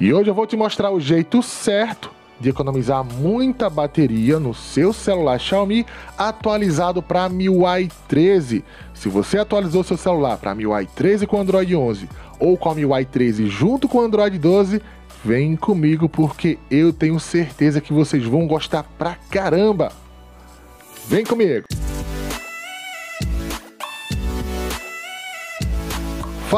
E hoje eu vou te mostrar o jeito certo de economizar muita bateria no seu celular Xiaomi atualizado para MIUI 13. Se você atualizou seu celular para MIUI 13 com Android 11 ou com a MIUI 13 junto com o Android 12, vem comigo porque eu tenho certeza que vocês vão gostar pra caramba. Vem comigo!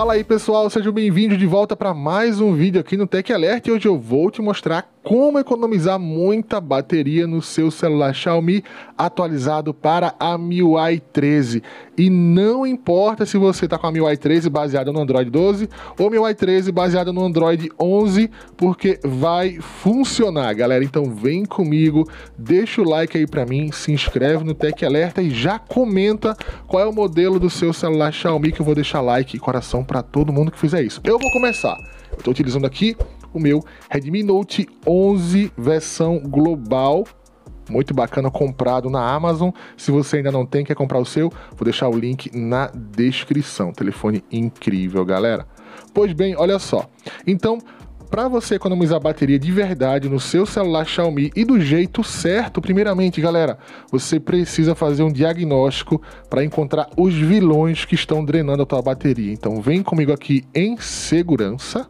Fala aí pessoal, sejam bem-vindos de volta para mais um vídeo aqui no Tech Alert e hoje eu vou te mostrar como economizar muita bateria no seu celular Xiaomi atualizado para a MIUI 13. E não importa se você está com a MIUI 13 baseada no Android 12 ou MIUI 13 baseada no Android 11, porque vai funcionar, galera. Então vem comigo, deixa o like aí para mim, se inscreve no Tech Alerta e já comenta qual é o modelo do seu celular Xiaomi que eu vou deixar like e coração para todo mundo que fizer isso. Eu vou começar. Estou utilizando aqui o meu Redmi Note 11 versão global. Muito bacana, comprado na Amazon. Se você ainda não tem, quer comprar o seu, vou deixar o link na descrição. Telefone incrível, galera. Pois bem, olha só. Então, para você economizar bateria de verdade no seu celular Xiaomi e do jeito certo, primeiramente, galera, você precisa fazer um diagnóstico para encontrar os vilões que estão drenando a tua bateria. Então, vem comigo aqui em segurança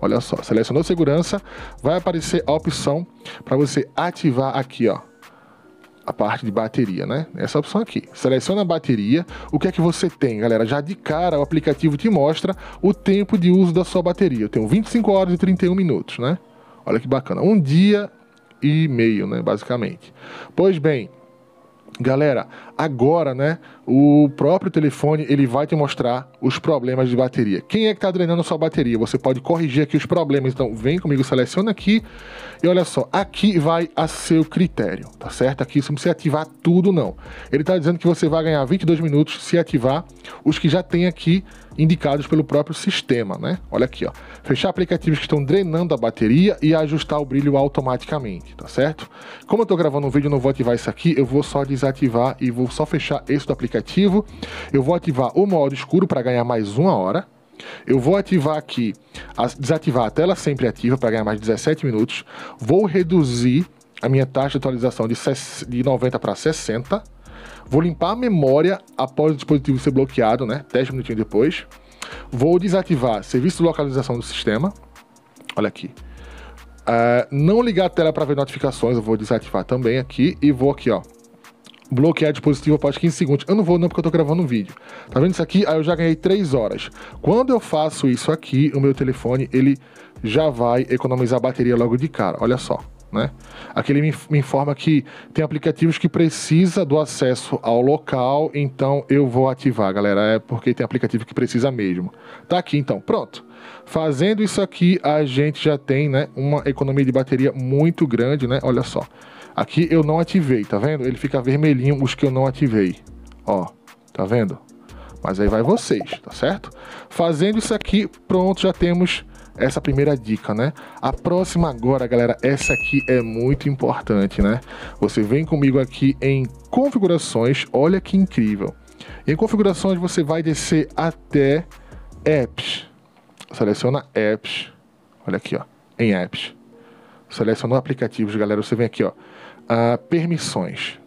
Olha só, selecionou segurança, vai aparecer a opção para você ativar aqui, ó, a parte de bateria, né? Essa opção aqui. Seleciona a bateria. O que é que você tem, galera? Já de cara, o aplicativo te mostra o tempo de uso da sua bateria. Eu tenho 25 horas e 31 minutos, né? Olha que bacana. Um dia e meio, né? Basicamente. Pois bem, Galera, agora, né, o próprio telefone, ele vai te mostrar os problemas de bateria. Quem é que está drenando sua bateria? Você pode corrigir aqui os problemas. Então, vem comigo, seleciona aqui e olha só, aqui vai a seu critério, tá certo? Aqui você não precisa ativar tudo não. Ele está dizendo que você vai ganhar 22 minutos se ativar os que já tem aqui indicados pelo próprio sistema, né? Olha aqui, ó. Fechar aplicativos que estão drenando a bateria e ajustar o brilho automaticamente, tá certo? Como eu estou gravando um vídeo, não vou ativar isso aqui, eu vou só desativar e vou só fechar esse do aplicativo. Eu vou ativar o modo escuro para ganhar mais uma hora. Eu vou ativar aqui, desativar a tela sempre ativa para ganhar mais 17 minutos. Vou reduzir a minha taxa de atualização é de, de 90 para 60. Vou limpar a memória após o dispositivo ser bloqueado, né? 10 minutinhos depois. Vou desativar serviço de localização do sistema. Olha aqui. Uh, não ligar a tela para ver notificações, eu vou desativar também aqui. E vou aqui, ó. Bloquear dispositivo após 15 segundos. Eu não vou não porque eu tô gravando um vídeo. Tá vendo isso aqui? Aí eu já ganhei 3 horas. Quando eu faço isso aqui, o meu telefone, ele já vai economizar bateria logo de cara. Olha só. Né? Aqui ele me, me informa que tem aplicativos que precisa do acesso ao local, então eu vou ativar, galera. É porque tem aplicativo que precisa mesmo. Tá aqui então, pronto. Fazendo isso aqui, a gente já tem né, uma economia de bateria muito grande, né? Olha só. Aqui eu não ativei, tá vendo? Ele fica vermelhinho os que eu não ativei. Ó, tá vendo? Mas aí vai vocês, tá certo? Fazendo isso aqui, pronto, já temos essa primeira dica, né? A próxima agora, galera, essa aqui é muito importante, né? Você vem comigo aqui em configurações, olha que incrível. Em configurações você vai descer até apps. Seleciona apps. Olha aqui, ó, em apps. Seleciona aplicativos, galera, você vem aqui, ó, ah, permissões.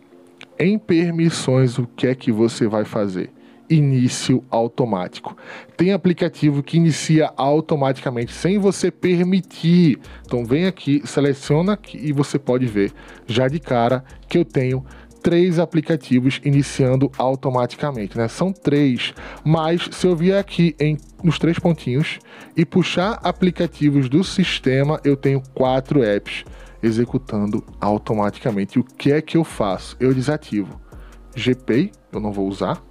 Em permissões, o que é que você vai fazer? início automático. Tem aplicativo que inicia automaticamente sem você permitir. Então vem aqui, seleciona aqui e você pode ver já de cara que eu tenho três aplicativos iniciando automaticamente, né? São três, mas se eu vier aqui em, nos três pontinhos e puxar aplicativos do sistema, eu tenho quatro apps executando automaticamente. E o que é que eu faço? Eu desativo GPI, eu não vou usar,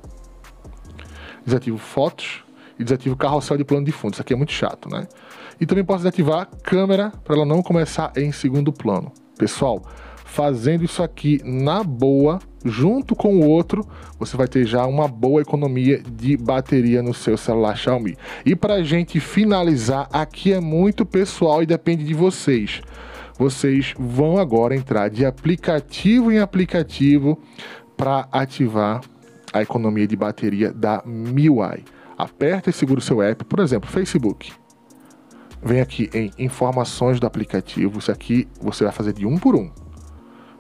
desativo fotos e desativo carrossel de plano de fundo. Isso aqui é muito chato, né? E também posso desativar câmera para ela não começar em segundo plano. Pessoal, fazendo isso aqui na boa, junto com o outro, você vai ter já uma boa economia de bateria no seu celular Xiaomi. E para gente finalizar, aqui é muito pessoal e depende de vocês. Vocês vão agora entrar de aplicativo em aplicativo para ativar a economia de bateria da MIUI. Aperta e segura o seu app, por exemplo, Facebook. Vem aqui em informações do aplicativo, isso aqui você vai fazer de um por um.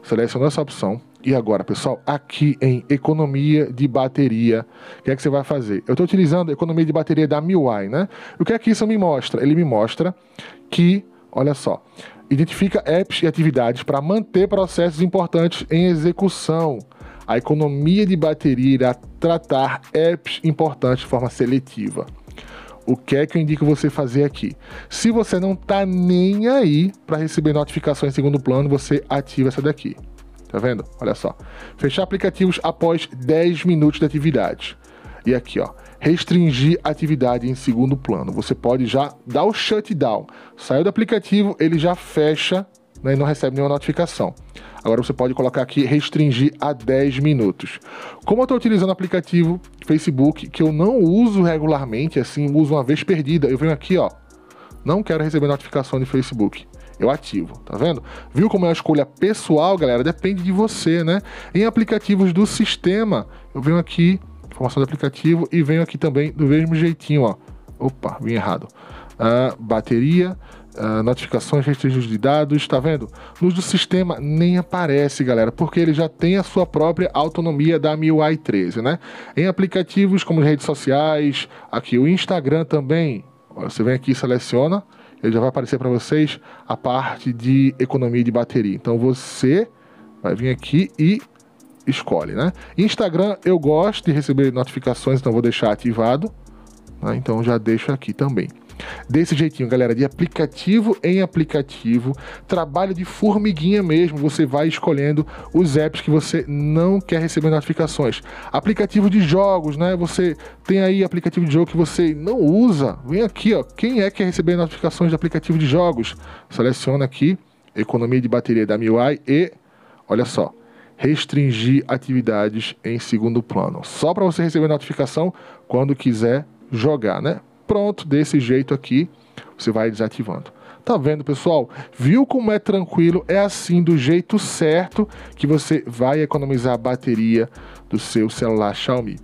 Seleciona essa opção. E agora, pessoal, aqui em economia de bateria, o que é que você vai fazer? Eu estou utilizando a economia de bateria da MIUI, né? O que é que isso me mostra? Ele me mostra que, olha só, identifica apps e atividades para manter processos importantes em execução a economia de bateria irá tratar apps importantes de forma seletiva. O que é que eu indico você fazer aqui? Se você não tá nem aí para receber notificações em segundo plano, você ativa essa daqui. Tá vendo? Olha só. Fechar aplicativos após 10 minutos de atividade. E aqui, ó, restringir atividade em segundo plano. Você pode já dar o shutdown. Saiu do aplicativo, ele já fecha né, e não recebe nenhuma notificação. Agora você pode colocar aqui restringir a 10 minutos. Como eu estou utilizando o aplicativo Facebook, que eu não uso regularmente, assim, uso uma vez perdida, eu venho aqui, ó, não quero receber notificação de Facebook. Eu ativo, tá vendo? Viu como é a escolha pessoal, galera? Depende de você, né? Em aplicativos do sistema, eu venho aqui, informação do aplicativo, e venho aqui também do mesmo jeitinho, ó. Opa, vim errado. Uh, bateria, uh, notificações, registros de dados, tá vendo? Luz do sistema nem aparece, galera, porque ele já tem a sua própria autonomia da MIUI 13, né? Em aplicativos como redes sociais, aqui o Instagram também, você vem aqui e seleciona, ele já vai aparecer para vocês a parte de economia de bateria. Então você vai vir aqui e escolhe, né? Instagram eu gosto de receber notificações, então vou deixar ativado. Né? Então já deixo aqui também. Desse jeitinho, galera, de aplicativo em aplicativo, trabalho de formiguinha mesmo, você vai escolhendo os apps que você não quer receber notificações. Aplicativo de jogos, né? Você tem aí aplicativo de jogo que você não usa. Vem aqui, ó. Quem é que quer receber notificações de aplicativo de jogos? Seleciona aqui economia de bateria da MIUI e, olha só, restringir atividades em segundo plano. Só para você receber notificação quando quiser jogar, né? Pronto, desse jeito aqui, você vai desativando. Tá vendo, pessoal? Viu como é tranquilo? É assim, do jeito certo, que você vai economizar a bateria do seu celular Xiaomi.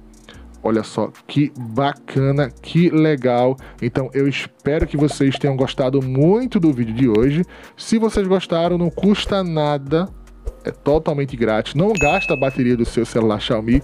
Olha só que bacana, que legal. Então eu espero que vocês tenham gostado muito do vídeo de hoje. Se vocês gostaram, não custa nada é totalmente grátis, não gasta a bateria do seu celular Xiaomi.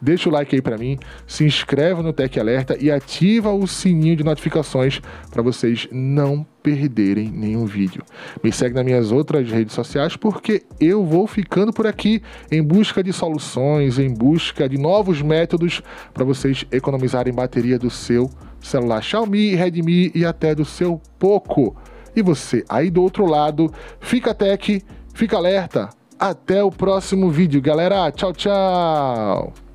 Deixa o like aí para mim, se inscreve no Tech Alerta e ativa o sininho de notificações para vocês não perderem nenhum vídeo. Me segue nas minhas outras redes sociais porque eu vou ficando por aqui em busca de soluções, em busca de novos métodos para vocês economizarem bateria do seu celular Xiaomi, Redmi e até do seu Poco. E você aí do outro lado, fica tech, fica alerta, até o próximo vídeo, galera. Tchau, tchau.